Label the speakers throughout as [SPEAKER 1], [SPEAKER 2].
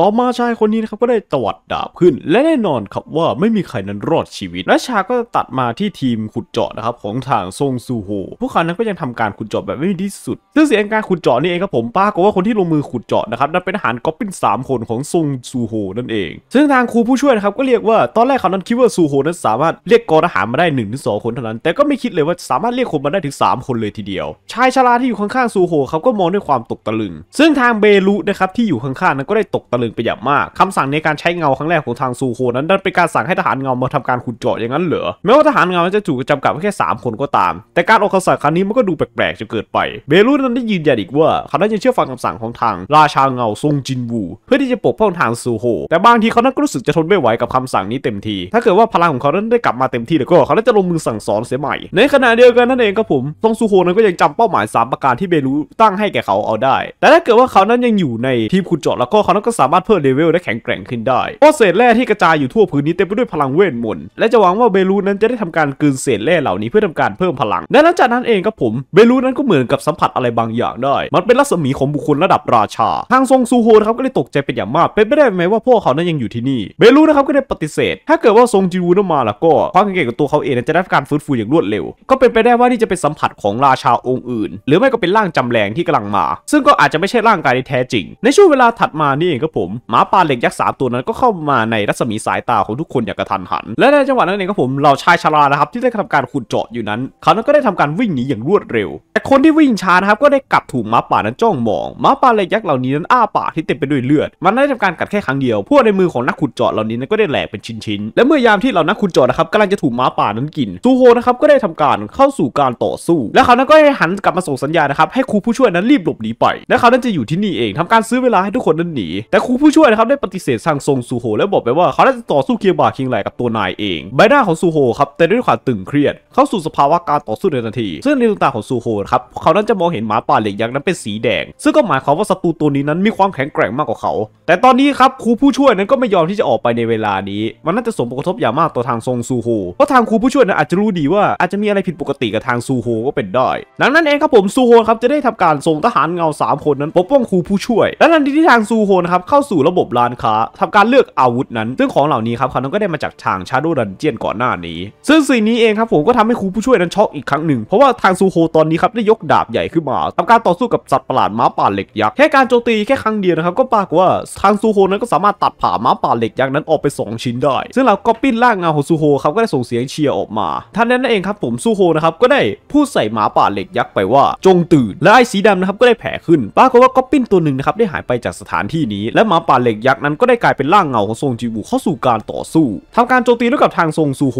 [SPEAKER 1] ต่อมาชายคนนี้นะครับก็ได้ตวัดดาบขึ้นและแน่นอนครับว่าไม่มีใครนั้นรอดชีวิตและฉากก็ตัดมาที่ทีมขุดเจาะนะครับของทางซงซูโฮพวกเขานั้นก็ยังทำการขุดเจาะแบบไม่มีที่สุด ซึ่งเสียงการขุดเจาะนี่เองครับผมป้าก็ว่าคนที่ลงมือขุดเจาะนะครับนั้นเป็นทหารก๊อปิป็น3คนของซงซูโฮนั่นเองซึ่งทางครูผู้ช่วยนะครับก็เรียกว่าตอนแรกเขานั้นคิดว่าซูโฮนั้นสามารถเรียกกองทหารมาได้1นถึงสคนเท่านั้น แต่ก็ไม่คิดเลยว่าสามารถเรียกคนมาได้ถึง 3 คนเลยทีเดียว ชายชราที่อยู่ข้างๆซูโฮเขาก็มองด้วยความตกตะลึง ซึ่งทางเบลุนะครับที่อยู่ข้างๆนั้นก็ได้ตกตะลึงไปอย่างมากคำสั่งในการใช้เงาครั้งแรกของทางซูโคนั้นนั้นเป็นการสั่งให้ทหารเงามาทำการขุดเจาะอย่างนั้นเหรอ แม้ว่าทหารเงาจะถูกจำกัดไว้แค่ 3 คนก็ตาม แต่การออกคำสั่งครั้งนี้มันก็ดูแปลกๆจะเกิดไป เบรุนั้นได้ยืนยันอีกว่าเขานั้จะเชื่อฟังคำสั่งของทางราชาเงาซงจินวู เพื่อที่จะปกป้องทางซูโฮ แต่บางทีเขานั้นก็รู้สึกจะทนไม่ไหวกับคำสั่งนี้เต็มที ถ้าเกิดว่าพลังของเขานั้นได้กลับมาเต็มที่แล้วก็เขาจะลงมือสั่งสอนเสียใหม่ ในขณะเดียวกันนั่นเองครับผมซงซูโฮนั้นก็ยังจำเป้าหมาย3 ประการที่เบลูตั้งให้แก่เขาเอาได้ แต่ถ้าเกิดว่าเขานั้นยังอยู่ในทีมขุดเจาะแล้วก็เขานั้นก็สาามารถเพิ่มเลเวลและแข็งแกร่งขึ้นได้ เพราะเศษแร่ที่กระจายอยู่ทั่วพื้นนี้เต็มไปด้วยพลังเวทมนต์และจะหวังว่าเบลูนั้นจะได้ทำการกืนเศษแร่เหล่านี้เพื่อทำการเพิ่มพลัง และหลังจากนั้นเองครับผม เบลูนั้นก็เหมือนกับสัมผัสอะไรบางอย่างได้ มันเป็นรัศมีของบุคคลระดับราชา ทางซงซูโฮนะครับก็เลยตกใจเป็นอย่างมาก เป็นไปได้ไหมว่าพวกเขานั้นยังอยู่ที่นี่ เบลูนะครับก็ได้ปฏิเสธ ถ้าเกิดว่าซงจิวูนั้นมาแล้วก็ ความเก่งของตัวเขาเองจะได้การฟื้นฟูอย่างรวดเร็ว ก็เป็นไปได้ว่านี่จะเป็นสัมผัสของราชาองค์อื่น หรือไม่ก็เป็นร่างจาแรงที่กาลังมาซึ่งก็อาจจะไม่ใช่ร่างกายที่แท้จริง ในช่วงเวลาถัดมานี่เองครับผมหมาป่าเหล็กยักษ์สามตัวนั้นก็เข้ามาในรัศมีสายตาของทุกคนอย่างกระทันหัน และในจังหวะนั้นเองครับผมเราชายชรานะครับที่ได้ทำการขุดเจาะอยู่นั้น เขานั้นก็ได้ทำการวิ่งหนีอย่างรวดเร็ว แต่คนที่วิ่งช้านะครับก็ได้กลับถูกหมาป่านั้นจ้องมองหมาป่าเหล็กยักษ์เหล่านี้นั้นอ้าปากที่เต็มไปด้วยเลือด มันได้ทำการกัดแค่ครั้งเดียว พวกในมือของนักขุดเจาะเหล่านี้นั้นก็ได้แหลกเป็นชิ้นๆและเมื่อยามที่เหล่านักขุดเจาะนะครับกำลังจะถูกหมาป่านั้นกินซูโฮนะครับก็ได้ทำการเข้าสู่การต่อสู้และเขานั้นก็ได้หันกลับมาส่งสัญญาณนะครับให้ครูผู้ช่วยนั้นรีบหลบหนีไปและเขานั้นจะอยู่ที่นี่เองทำการซื้อเวลาให้ทุกคนนั้นหนีแต่ครูคผู้ช่วยนะครับ ได้ปฏิเสธซังซงซูโฮและบอกไปว่าเขาได้ต่อสู้เคียบาคิงไหลกับตัวนายเอง ใบหน้าของซูโฮครับแต่ด้วยความตึงเครียด เข้าสู่สภาวะการต่อสู้ในทันที ซึ่งในดวงตาของซูโฮครับ เขานั้นจะมองเห็นหมาป่าเหล็กยักษ์นั้นเป็นสีแดง ซึ่งก็หมายความว่าศัตรูตัวนี้นั้นมีความแข็งแกร่งมากกว่าเขา แต่ตอนนี้ครับครูผู้ช่วยนั้นก็ไม่ยอมที่จะออกไปในเวลานี้ มันน่าจะส่งผลกระทบอย่างมากต่อทางซงซูโฮเพราะทางครูผู้ช่วยนั้นอาจจะรู้ดีว่าอาจจะมีอะไรผิดปกติกับทางซูโฮก็เป็นได้ดังนั้นเองครับผมซูโฮครับจะได้ทำการส่งทหารเงา3คนนั้นปกป้องครูผู้ช่วยและทันทีที่ทางซูโฮนะครับเข้าสู่ระบบร้านค้า ทำการเลือกอาวุธนั้น ซึ่งของเหล่านี้ครับเขาก็ได้มาจากทางชาร์โดดันเจียนก่อนหน้านี้ ซึ่งสิ่งนี้เองครับผมก็ทำให้ครูผู้ช่วยนั้นช็อกอีกครั้งหนึ่ง เพราะว่าทางซูโฮตอนนี้ครับได้ยกดาบใหญ่ขึ้นมาทำการต่อสู้กับสัตว์ประหลาดม้าป่าเหล็กยักษ์แค่การโจมตีแค่ครั้งเดียวนะครับก็ปรากฏว่าทางซูโฮนั้นก็สามารถตัดผ่าม้าป่าเหล็กยักษ์นั้นออกไป 2 ชิ้นได้ ซึ่งเราก็ปิ้นร่างเงาของซูโฮครับก็ได้ส่งเสียงเชียร์ออกมาท่านนั้นเองครับผมซูโฮนะครับก็ได้พูดใส่หมาป่าเหล็กยักษ์ไปว่า จงตื่นและไอ้สีดำนะครับก็ได้แผ่ขึ้นปรากฏว่าก็ปิ้นตัวหนึ่งนะครับได้หายไปจากสถานที่นี้และมาป่าเหล็กยักษ์นั้นก็ได้กลายเป็นร่างเงาของซงจิบูเข้าสู่การต่อสู้ทำการโจมตีด้วยกับทางซงซูโฮ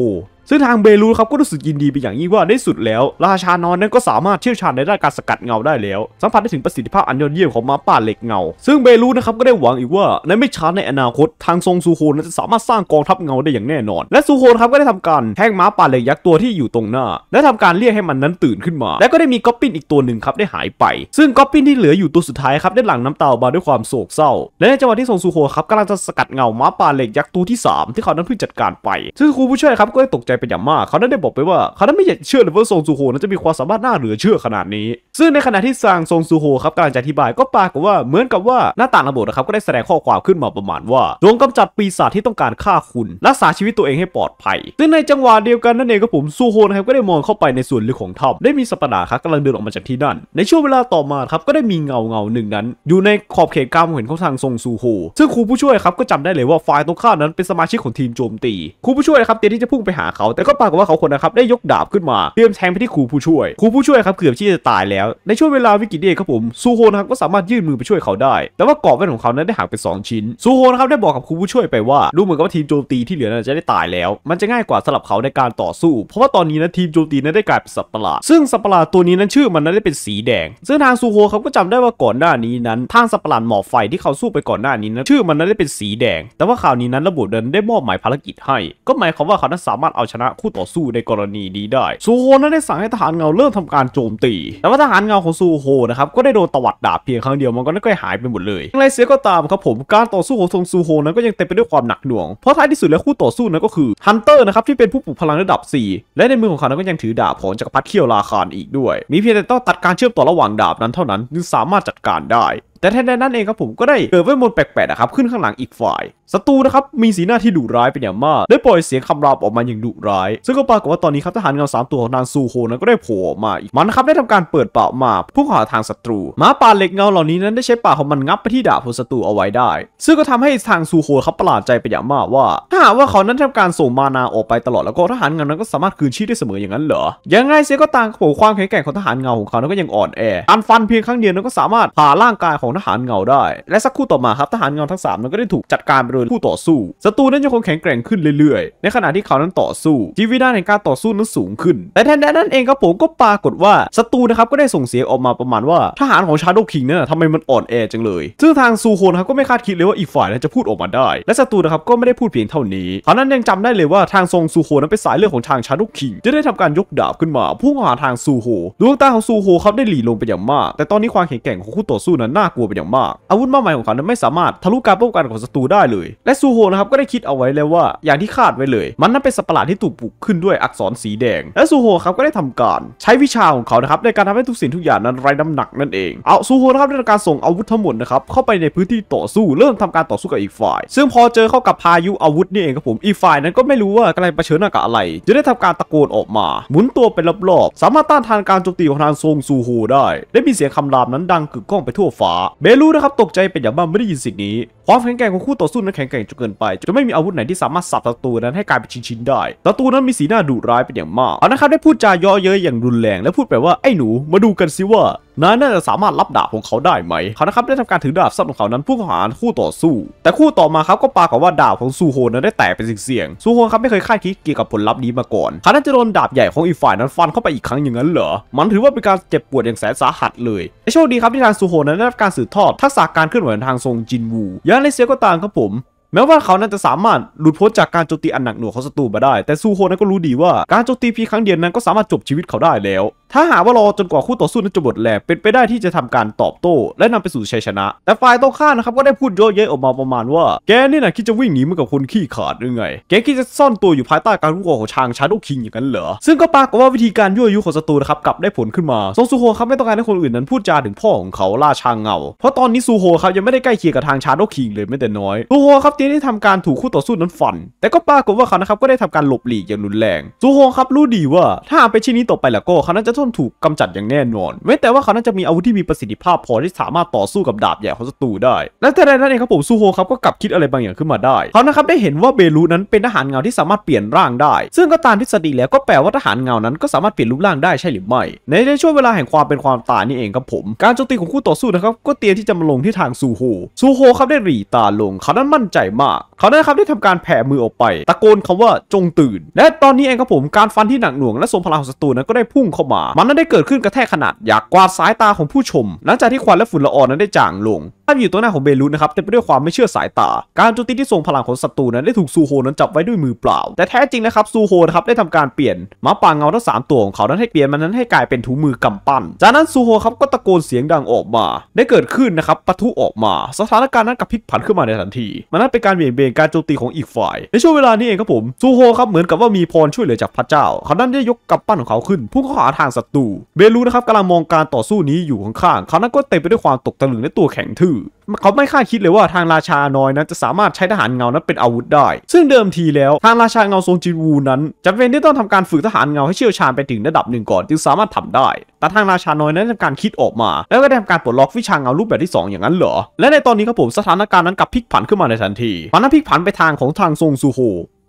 [SPEAKER 1] ซึ่งทางเบลูครับก็รู้สึกยินดี เป็นอย่างยิ่งว่าในสุดแล้ว ราชานอนนั้นก็สามารถเชี่ยวชาญในด้านการสกัดเงาได้แล้ว สัมผัสได้ถึงประสิทธิภาพอันยอดเยี่ยมของม้าป่าเหล็กเงา ซึ่งเบลูนะครับก็ได้หวังอีกว่า ในไม่ช้าในอนาคตทางทรงซูโฮนั้นจะสามารถสร้างกองทัพเงาได้อย่างแน่นอน และซูโฮนครับก็ได้ทำการแทงม้าป่าเหล็กยักษ์ตัวที่อยู่ตรงหน้า และทำการเรียกให้มันนั้นตื่นขึ้นมา และก็ได้มีก๊อปปิ้นอีกตัวหนึ่งครับได้หายไป ซึ่งก๊อปปิ้นที่เหลืออยู่ตัวสุดท้ายครับได้หลั่งน้ำตาออกมาด้วยความโศกเศร้าและในจังหวะที่ทรงซูโฮครับกำลังจะสกัดเงาม้าป่าเหล็กยักษ์ตัวที่ 3 ที่เขานั้นเพิ่งจัดการไป ซึ่งครูผู้ช่วยครับก็ได้ตกใจเป็นอย่างมาก เขานั้นได้บอกไปว่าเขานั้นไม่อยากเชื่อเลยว่าซงซูโฮนั้นจะมีความสามารถน่าเหลือเชื่อขนาดนี้ซึ่งในขณะที่ซางซงซูโฮครับกำลังจะอธิบายก็ปรากฏว่าเหมือนกับว่าหน้าต่างระบบนะครับ ก็ได้แสดงข้อความขึ้นมาประมาณว่าจงกำจัดปีศาจที่ต้องการฆ่าคุณรักษาชีวิตตัวเองให้ปลอดภัย ซึ่งในจังหวะเดียวกันนั่นเองครับผมซูโฮนะครับก็ได้มองเข้าไปในส่วนลึกของถ้ำได้มีสัปดาห์ครับกำลังเดินออกมาจากที่นั่นในช่วงเวลาต่อมาครับก็ได้มีเงาเงาหนึ่งนั้น อยู่ในขอบเขตการมองเห็นของทางซงซูโฮซึ่งครูผู้ช่วยครับก็จำได้เลยว่าฝ่ายตรงข้ามนั้นเป็นสมาชิกของทีมโจมตีครูผู้ช่วยครับเตรียมที่จะพุ่งไปหาเขา แต่ก็ปรากฏว่าเขาคนนะครับได้ยกดาบขึ้นมาเตรียมแทงไปที่ครูผู้ช่วยครูผู้ช่วยครับเกือบที่จะตายแล้วแล้วในช่วงเวลาวิกฤตเองครับผมซูโฮนะครับก็สามารถยื่นมือไปช่วยเขาได้ แต่ว่ากรอบแว่นของเขานั้นได้หักเป็น2ชิ้นซูโฮนะครับได้บอกกับคุณผู้ช่วยไปว่าดูเหมือนกับว่าทีมโจมตีที่เหลือนั้นจะได้ตายแล้ว มันจะง่ายกว่าสลับเขาในการต่อสู้เพราะว่าตอนนี้นะทีมโจมตีนั้นได้กลายเป็นสัตว์ประหลาด ซึ่งสัตว์ประหลาดตัวนี้นั้นชื่อมันนั้นได้เป็นสีแดงซึ่งทางซูโฮเขาก็จำได้ว่าก่อนหน้านี้นั้นทางสัตว์ประหลาดหมอกไฟที่เขาสู้ไปก่อนหน้านี้นั้นชื่อมันนั้นได้เป็นสีแดง แต่ว่าคราวนี้นั้นระบบเดินได้มอบหมายภารกิจให้ ก็หมายความว่าเขานั้นสามารถเอาชนะคู่ต่อสู้ในกรณีนี้ได้ซูโฮนั้นได้สั่งให้ทหารเงาเริ่มทำการโจมตี แต่ว่าทหารเงาของซูโฮนะครับ ก็ได้โดนตวัดดาบเพียงครั้งเดียวมันก็ได้หายไปหมดเลยอย่างไรเสียก็ตามครับผมการต่อสู้ของทงซูโฮนั้นก็ยังเต็มไปด้วยความหนักหน่วงเพราะท้ายที่สุดแล้วคู่ต่อสู้นั้นก็คือฮันเตอร์นะครับที่เป็นผู้ปลุกพลังระดับ4และในมือของเขานั้นก็ยังถือดาบของจักรพรรดิเคียวราคารอีกด้วย มีเพียงแต่ต้องตัดการเชื่อมต่อระหว่างดาบนั้นเท่านั้นจึงสามารถจัดการได้แต่แทนใดนั้นเองครับผมก็ได้เกิดเวทมนต์แปลกๆนะครับขึ้นข้างหลังอีกฝ่ายศัตรูนะครับมีสีหน้าที่ดุร้ายเป็นอย่างมากได้ปล่อยเสียงคำรามออกมาอย่างดุร้ายซึ่งก็ปรากฏว่าตอนนี้ครับทหารเงาสามตัวของนางซูโฮนั้นก็ได้โผล่มาอีกมันนะครับได้ทำการเปิดป่ามาพุ่งหาทางศัตรูม้าป่าเหล็กเงาเหล่านี้นั้นได้ใช้ป่าของมันงับไปที่ดาบของศัตรูเอาไว้ได้ ซึ่งก็ทำให้ทางซูโฮครับประหลาดใจไปอย่างมากว่า ถ้าหากว่าเขานั้นทำการส่งมานาออกไปตลอดแล้วก็ทหารเงานั้นก็สามารถคืนชีพได้เสมออย่างนั้นเหรอยังไงเสียก็ต่างผมความแข็งแกร่งของทหารเงาของเขานั้นก็ยังอ่อนแอการฟันเพียงครั้งเดียวนั้นก็สามารถผ่าร่างกายของของทหารเงาได้ และสักคู่ต่อมาครับทหารเงาทั้ง 3 นั้นก็ได้ถูกจัดการไปโดยคู่ต่อสู้ ศัตรูนั้นยังคงแข็งแกร่งขึ้นเรื่อยๆ ในขณะที่เขานั้นต่อสู้ชีวิตด้านในการต่อสู้นั้นสูงขึ้น แต่แทนนั้นเองครับผมก็ปรากฏว่าศัตรูนะครับก็ได้ส่งเสียงออกมาประมาณว่า ทหารของชาโดคิงเนี่ยทำไมมันอ่อนแอจังเลย ซึ่งทางซูโคนครับก็ไม่คาดคิดเลยว่าอีกฝ่ายนั้นจะพูดออกมาได้ และศัตรูนะครับก็ไม่ได้พูดเพียงเท่านี้ เขานั้นยังจำได้เลยว่าทางทรงซูโคนั้นเป็นสายเลือดของทางชาโดคิงจะได้ทำการยกดาบขึ้นมาพุ่งหาทางซูโคดวงตาของซูโครับได้หลีลงไปอย่างมาก แต่ตอนนี้ความแข็งแกร่งของคู่ต่อสู้นั้นน่ากลัวลัวเป็นอย่างมาก อาวุธมากมายของเขาไม่สามารถทะลุการป้องกันของศัตรูได้เลย และซูโฮนะครับก็ได้คิดเอาไว้แล้วว่าอย่างที่คาดไว้เลย มันนั้นเป็นสัตว์ประหลาดที่ถูกปลุกขึ้นด้วยอักษรสีแดง และซูโฮครับก็ได้ทำการ ใช้วิชาของเขานะครับในการทำให้ทุกสิ่งทุกอย่างนั้นไร้น้ำหนักนั่นเองเอาซูโฮนะครับได้ทำการส่งอาวุธทั้งหมดนะครับเข้าไปในพื้นที่ต่อสู้เริ่มทำการต่อสู้กับอีกฝ่ายซึ่งพอเจอเข้ากับพายุอาวุธนี่เองครับผมอีกฝ่ายนั้นก็ไม่รู้ว่ากำลังเผชิญหน้ากับอะไรจะได้ทำการตะโกนออกมาหมุนตัวเป็นรอบๆ สามารถต้านทานการโจมตีของทางซงซูโฮได้ได้มีเสียงคารามนั้นดังกึกก้องไปทั่วฟ้าเบลูนะครับตกใจเป็นอย่างมากไม่ได้ยินสิ่งนี้ความแข็งแกร่งของคู่ต่อสู้นั้นแข็งแกร่งจนเกินไปจนไม่มีอาวุธไหนที่สามารถสับศัตรูนั้นให้กลายเป็นชิ้นๆได้ศัตรูนั้นมีสีหน้าดุร้ายเป็นอย่างมากอนะครับได้พูดจาย่อเย้ยอย่างรุนแรงและพูดไปว่าไอ้หนูมาดูกันสิว่านายน่าจะสามารถรับดาบของเขาได้ไหมเขานะครับได้ทำการถือดาบซับของเขานั้นพุ่งเข้าหาคู่ต่อสู้ แต่คู่ต่อมาครับก็ปากับว่าดาบของซูโฮนั้นได้แตกเป็นเสี่ยงซูโฮครับไม่เคยคาดคิดเกี่ยวกับผลลัพธ์นี้มาก่อนเขาน่าจะโดนดาบใหญ่ของอีกฝ่ายนั้นฟันเข้าไปอีกครั้งอย่างนั้นเหรอมันถือว่าเป็นการเจ็บปวดอย่างแสนสาหัสเลยโชคดีครับที่ทางซูโฮนั้นได้รับการสืบทอดทักษะการเคลื่อนไหวทางทรงจินวูอย่างไรเสียก็ตามครับผม แม้ว่าเขานั้นจะสามารถหลุดพ้นจากการโจมตีอันหนักหน่วงของศัตรูมาได้แต่ซูโฮนั้นก็รู้ดีว่าการโจมตีเพียงครั้งเดียวนั้นก็สามารถจบชีวิตเขาได้แล้วถ้าหาว่ารอจนกว่าคู่ต่อสู้นั้นจะหมดแรงเป็นไปได้ที่จะทำการตอบโต้และนำไปสู่ชัยชนะ แต่ฝ่ายตรงข้ามนะครับก็ได้พูดเยอะแยะออกมาประมาณว่า แกนี่นะคิดจะวิ่งหนีเมือนกับคนขี้ขาดหรือไง แกคิดจะซ่อนตัวอยู่ภายใต้การรุกรของชางชาโดคิงอย่างนั้นเหรอซึ่งก็ปรากฏว่าวิธีการยั่วยุของศัตรูนะครับกลับได้ผลขึ้นมาซงซูโฮครับไม่ต้องการให้คนอื่นนั้นพูดจาถึงพ่อของเขาล่าชางเงาเพราะตอนนี้ซูโฮครับยังไม่ได้ใกล้เคียงกับทางชาโดคิงเลยแม้แต่น้อยซูโฮครับที่ได้ทำการถูกคู่ต่อสู้นั้นฟันแต่ก็ปรากฏว่าเขานะครับก็ได้ทำการหลบหลีกอย่างรุนแรงซูโฮครับรู้ดีว่าถ้าไปเช่นนี้ต่อไปแล้วก็เขานจะย่อมถูกกำจัดอย่างแน่นอนเว้นแต่ว่าเขาน่าจะมีอาวุธที่มีประสิทธิภาพ พอที่สามารถต่อสู้กับดาบใหญ่ของศัตรูได้และแต่ใดนั้นเองครับผมซูโฮครับก็กลับคิดอะไรบางอย่างขึ้นมาได้เขานะครับได้เห็นว่าเบลูนั้นเป็นทหารเงาที่สามารถเปลี่ยนร่างได้ ซึ่งก็ตามทฤษฎีแล้วก็แปลว่าทหารเงานั้นก็สามารถเปลี่ยนรูปร่างได้ใช่หรือไม่ในในช่วงเวลาแห่งความเป็นความตายนี่เองครับผม การโจมตีของคู่ต่อสู้นะครับก็เตรียมที่จะมาลงที่ทางซูโฮซูโฮครับได้หลีตาลงเขานั้นมั่นใจมาก เขานั้นครับได้ทำการแผ่มือออกไป ตะโกนคำว่าจงตื่นและตอนนี้เองครับผมการฟันที่หนักหน่วงและสมพลังของศัตรูนั้นก็ได้พุ่งเข้ามามันนั้นได้เกิดขึ้นกระแทกขนาด อยากกวาดสายตาของผู้ชม หลังจากที่ควันและฝุ่นละอองนั้นได้จางลงภาพอยู่ตรงหน้าของเบรุนะครับเต็มไปด้วยความไม่เชื่อสายตา การโจมตีที่ทรงพลังของศัตรูนั้นได้ถูกซูโฮนั้นจับไว้ด้วยมือเปล่า แต่แท้จริงนะครับซูโฮนะครับได้ทำการเปลี่ยนม้าป่าเงาทั้งสามตัวของเขานั้นให้เปลี่ยน มันนั้นให้กลายเป็นถุงมือกำปั้น จากนั้นซูโฮครับก็ตะโกนเสียงดังออกมา ได้เกิดขึ้นนะครับปะทุออกมา สถานการณ์นั้นกับพลิกผันขึ้นมาในทันทีมันนั้นเป็นการเบี่ยงเบนการโจมตีของอีกฝ่ายในช่วงเวลานี้เองครับผมซูโฮครับเหมือนกับว่ามีพรช่วยเหลือจากพระเจ้า เขานั้นได้ยกกาปั้นของเขาขึ้นพุ่งเข้าหาทางศัตรูเบรุนะครับกำลังมองการต่อสู้นี้อยู่ข้างๆเขานั้นก็เต็มไปด้วยความตกตะลึงและตัวแข็งทื่ออเขาไม่คาดคิดเลยว่าทางราชาน้อยนั้นจะสามารถใช้ทหารเงานั้นเป็นอาวุธได้ ซึ่งเดิมทีแล้ว ทางราชาเงาทรงจินวูนั้นจำเป็นที่ต้องทำการฝึกทหารเงาให้เชี่ยวชาญไปถึงระดับหนึ่งก่อนจึงสามารถทำได้ แต่ทางราชาน้อยนั้นทำการคิดออกมา แล้วก็ได้ทำการปลดล็อกวิชาเงารูปแบบที่ 2 อย่างนั้นเหรอและในตอนนี้ครับผมสถานการณ์นั้นกลับพลิกผันขึ้นมาในทันทีมันนั้นพลิกผันไปทางของทางทรงซูโฮ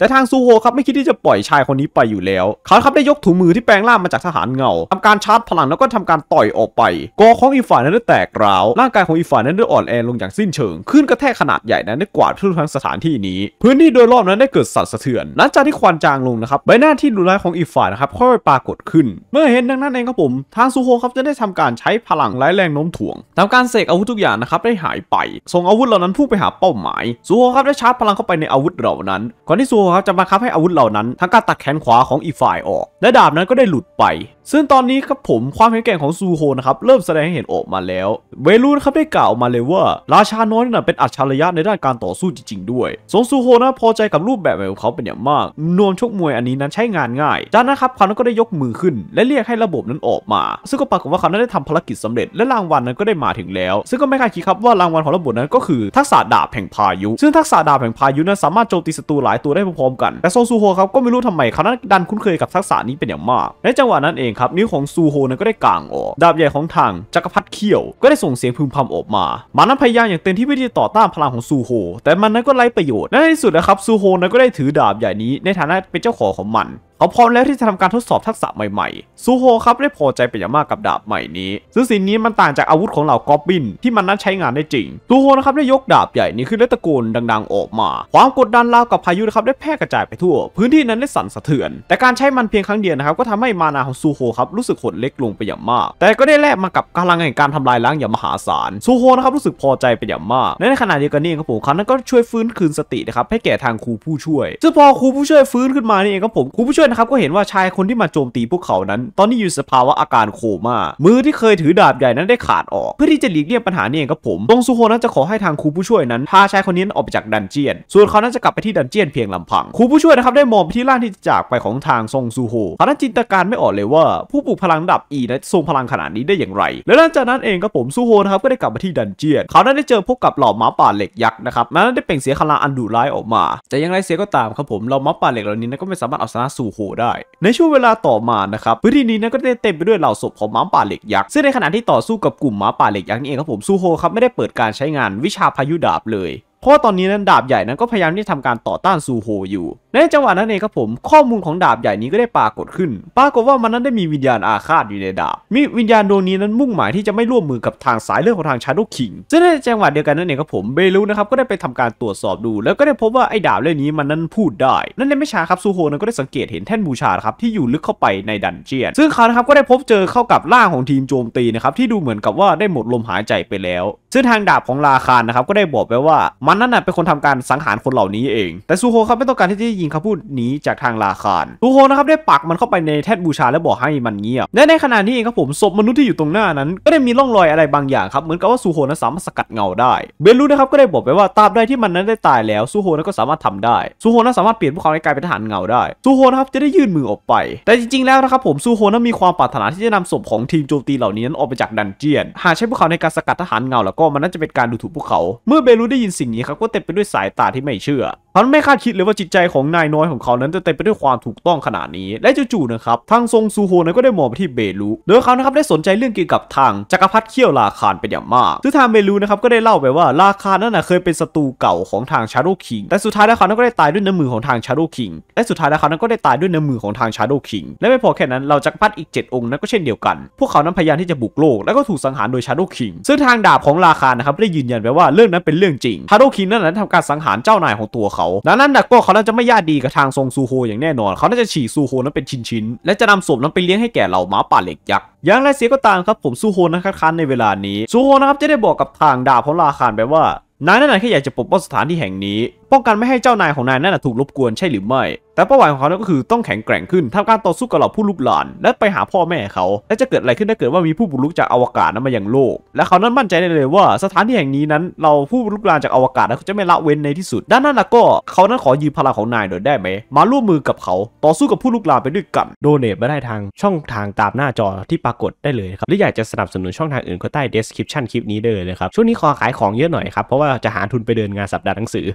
[SPEAKER 1] แต่ทางซูโฮครับไม่คิดที่จะปล่อยชายคนนี้ไปอยู่แล้วเขาครับได้ยกถุงมือที่แปลงร่างมาจากทหารเงา ทำการชาร์จพลังแล้วก็ทำการต่อยออกไป กอของอีฝ่ายนั้นได้แตกร้าว ร่างกายของอีฝ่ายนั้นได้อ่อนแอลงอย่างสิ้นเชิง ขึ้นกระแทกขนาดใหญ่นั้นได้กวาดทุ่ทั้งสถานที่นี้ พื้นที่โดยรอบนั้นได้เกิดสั่นสะเทือนหลังจากที่ควันจางลงนะครับใบหน้าที่ดุร้ายของอีฝ่ายนะครับค่อยปรากฏขึ้น เมื่อเห็นดังนั้นเองครับผมทางซูโฮครับจะได้ทำการใช้พลังไร้แรงโน้มถ่วงทำการเสกอาวุธทุกอย่างนะครับได้หายไปส่งอาวุธเหล่านั้นพุ่งไปหาเป้าหมายซูโฮครับได้ชาร์จพลังเข้าไปในอาวุธเหล่านั้นก่อนที่ซูโฮครับจะบังคับให้อาวุธเหล่านั้น ทั้งการตัดแขนขวาของอีฝ่ายออก และดาบนั้นก็ได้หลุดไปซึ่งตอนนี้ครับผมความแข็งแกร่งของซูโฮนะครับ เริ่มแสดงให้เห็นออกมาแล้ว เวลูนครับ ได้กล่าวมาเลยว่าราชาน้อยนั้นเป็นอัจฉริยะในด้านการต่อสู้จริงๆด้วยสงซูโฮนะพอใจกับรูปแบบของเขาเป็นอย่างมาก นวมชกมวยอันนี้นั้นใช้งานง่ายจากนั้นครับเขานันก็ได้ยกมือขึ้น และเรียกให้ระบบนั้นออกมาซึ่งก็ปรากฏว่าเขานได้ทำภารกิจสำเร็จและรางวัลนั้นก็ได้มาถึงแล้ว ซึ่งก็ไม่คาดคิดครับว่ารางวัลของระบบนั้นก็คือทักษะดาบแห่งพายุ ซึ่งทักษะดาบแห่งพายุนั้นสามารถโจมตีศัตรูหลายตัวได้พร้อมกันแต่สงซูโฮครับก็ไม่รู้ทำไมเขานั้นดันคุ้นเคยกับทักษะนี้เป็นอย่างมากในจังหวะนั้นเององครับนิ้วของซูโฮนั้นก็ได้กางออก ดาบใหญ่ของทางจักรพรรดิเขี้ยว ก็ได้ส่งเสียงพึมพำออกมามานั้นพยายามอย่างเต็มที่เพื่อที่จะต่อต้านพลังของซูโฮ แต่มันนั้นก็ไร้ประโยชน์ในที่สุดนะครับซูโฮนั้นก็ได้ถือดาบใหญ่นี้ในฐานะเป็นเจ้าของของมันเขาพร้อมแล้วที่จะทำการทดสอบทักษะใหม่ๆซูโฮครับได้พอใจเป็นอย่างมากกับดาบใหม่นี้ซึ่งสิ่งนี้มันต่างจากอาวุธของเหล่ากอบบินที่มันนั้นใช้งานได้จริงซูโฮนะครับได้ยกดาบใหญ่นี้ขึ้นและตะโกนดัง ๆ ออกมา ความกดดันราวกับพายุนะครับได้แพร่กระจายไปทั่ว พื้นที่นั้นได้สั่นสะเทือน แต่การใช้มันเพียงครั้งเดียวนะครับก็ทำให้มานาของซูโฮครับรู้สึกหดเล็กลงไปอย่างมาก แต่ก็ได้แลกมากับกำลังแห่งการทำลายล้างอย่างมหาศาลซูโฮนะครับรู้สึกพอใจเป็นอย่างมาก ในขณะเดียวกันนี่ครับผมเขานั้นก็ช่วยฟื้นคืนสตินะครับให้แก่ทางครูผู้ช่วยซึ่งพอครูผู้ช่วยฟื้นขึ้นมานี่เองครับผมครูผู้ช่วยนะครับก็เห็นว่าชายคนที่มาโจมตีพวกเขานั้น ตอนนี้อยู่สภาวะอาการโคมา่ามือที่เคยถือดาบใหญ่นั้นได้ขาดออก เพื่อที่จะหลีกเลี่ยงปัญหานี่เองครับผมตรงซูโฮนั้นจะขอให้ทางครูผู้ช่วยนั้นพาชายคนนี้ออกไปจากดันเจียนส่วนเขานั้นจะกลับไปที่ดันเจียนเพียงลำพังครูผู้ช่วยนะครับได้มองไปที่ร่างที่จากไปของทางซงซูโฮเขานั้นจินตการไม่ออกเลยว่าผู้ปลุกพลังดับอีนั้นทรงพลังขนาดนี้ได้อย่างไร และหลังจากนั้นเองครับผมซูโฮนะครับก็ได้กลับมาที่ดันเจียน เขานั้นได้เจอพบกับเหล่าหมาป่าเหล็กยักษ์นะครับนั้นได้เปล่งเสียงคาราอันดุร้ายออกมาแต่อย่างไรเสียก็ตามครับผมเ่าหมาป่าเหล็กเหล่านี้ก็ไม่สามารถเอาชนะซูโฮได้ ในช่วงเวลาต่อมานะครับพื้นที่นี้นั้นก็ได้เต็มไปด้วยเหล่าศพของม้าป่าเหล็กยักษ์ ซึ่งในขณะที่ต่อสู้กับกลุ่มม้าป่าเหล็กยักษ์นี่เองครับผมซูโฮครับไม่ได้เปิดการใช้งานวิชาพายุดาบเลยเพราะตอนนี้นั้นดาบใหญ่นั้นก็พยายามที่ทำการต่อต้านซูโฮอยู่ ในจังหวะนั้นเองครับผม ข้อมูลของดาบใหญ่นี้ก็ได้ปรากฏขึ้น ปรากฏว่ามันนั้นได้มีวิญญาณอาฆาตอยู่ในดาบ มีวิญญาณดวงนี้นั้นมุ่งหมายที่จะไม่ร่วมมือกับทางสายเลือดของทางชาโดวคิงซึ่งในจังหวะเดียวกันนั้นเองครับผมเบลูนะครับก็ได้ไปทำการตรวจสอบดู แล้วก็ได้พบว่าไอ้ดาบเล่มนี้มันนั้นพูดได้นั่นเลยไม่ช้าครับซูโฮนั้นก็ได้สังเกตเห็นแท่นบูชาครับที่อยู่ลึกเข้าไปในดันเจียน ซึ่งเขานะครับก็ได้พบเจอเข้ากับร่างของทีมโจมตีนะครับที่ดูเหมือนกับว่าได้หมดลมหายใจไปแล้ว ซึ่งทางดาบของราคานนะครับก็ได้บอกไปว่ามันนั่นน่ะเป็นคนทำการสังหารคนเหล่านี้เอง แต่ซูโฮครับไม่ต้องการที่จะยิงคำพูดนี้จากทางลาคาร ซูโฮนะครับได้ปักมันเข้าไปในแท่นบูชาและบอกให้มันเงียบและในขณะนี้เองครับผมศพมนุษย์ที่อยู่ตรงหน้านั้น ก็ได้มีร่องรอยอะไรบางอย่างครับเหมือนกับว่าซูโฮนั้นสามารถสกัดเงาได้ เบลูนะครับก็ได้บอกไปว่าตราบใดที่มันนั้นได้ตายแล้วซูโฮนั้นก็สามารถทำได้ ซูโฮนั้นสามารถเปลี่ยนพวกเขาให้กลายเป็นทหารเงาได้ ซูโฮนะครับจะได้ยื่นมือออกไป แต่จริง ๆ แล้วนะครับผมซูโฮนั้นมีความปรารถนาที่จะนำศพของทีมโจมตีเหล่านี้นั้นออกไปจากดันเจียน หากใช้พวกเขาในการสกัดทหารเงา แล้วก็มันน้นจะเป็นการดูถูกพวกเขา เมื่อเบลูได้ยินสิ่งนี้เขาก็เต็มไปด้วยสายตาที่ไม่เชื่อพันไม่คาดคิดเลยว่าจิตใจของนายน้อยของเขานั้น จะเต็มไปด้วยความถูกต้องขนาดนี้ และจู่ๆนะครับทางทรงซูโฮนั้นก็ได้มองไปที่เบลูโดยเขานะครับได้สนใจเรื่องเกี่ยวกับทางจักรพรรดิเคี่ยวลาคารเป็นอย่างมากซึ่งทางเบลูนะครับก็ได้เล่าไปว่าลาคารนั้นนะเคยเป็นศัตรูเก่าของทางชาโดคิงแต่สุดท้ายแล้วเขานั้นก็ได้ตายด้วยน้ำมือของทางชาโดคิงและสุดท้ายแล้วเขานั้นก็ได้ตายด้วยน้ำมือของทางชาโดคิง และไม่พอแค่นั้นเราจักรพรรดิอีก7องค์นั้นก็เช่นเดียวกัน พวกเขานั้นพยายามที่จะบุกโลกและก็ถูกสังหารโดยชาโดคิงซึ่งทางดาบของลาคารนะครับได้ยืนยันไปว่าเรื่องนั้นเป็นเรื่องจริงชาโดคิงนั้นนั้นทำการสังหารเจ้านายของตัวเขาาดังนั้นดักโก้เขาน่าจะไม่ญาติดีกับทางซงซูโฮอย่างแน่นอน เขาน่าจะฉีดซูโฮนั้นเป็นชิ้นๆ และจะนำศพนั้นไปเลี้ยงให้แก่เหล่าหมาป่าเหล็กยักษ์ อย่างไรเสียก็ตามครับผมซูโฮนะครับคันในเวลานี้ ซูโฮนะครับจะได้บอกกับทางดาบของลาคารไปว่า นายนั่นะแค่อยากจะปกป้องสถานที่แห่งนี้้องกันไม่ให้เจ้านายของนายนั่นถูกรบกวนใช่หรือไม่ แต่ประวัติของเขาก็คือต้องแข็งแกร่งขึ้นทำการต่อสู้กับเหล่าผู้ลุกหลานและไปหาพ่อแม่เขา และจะเกิดอะไรขึ้นถ้าเกิดว่ามีผู้บุกรุกจากอวกาศนั้นมาอย่างโลก และเขานั้นมั่นใจได้เลยว่า สถานที่แห่งนี้นั้น เราผู้บุกรุกลานจากอวกาศนั้นจะไม่ละเว้นในที่สุดด้านนั้นละก็เขานั้นขอยืมพลังของนายหน่อยได้ไหม มาร่วมมือกับเขาต่อสู้กับผู้ลุกลานไปด้วยกันโดเนทมาได้ทางช่องทางตามหน้าจอที่ปรากฏได้เลยครับหรืออยากจะสนับสนุนช่องทางอื่นก็ใต้ description คลิปนี้เลยครับช่วงนี้ขอขายของเยอะหน่อยครับเพราะว่าจะหาทุนไปเดินงานสัปดาห์หนังสือ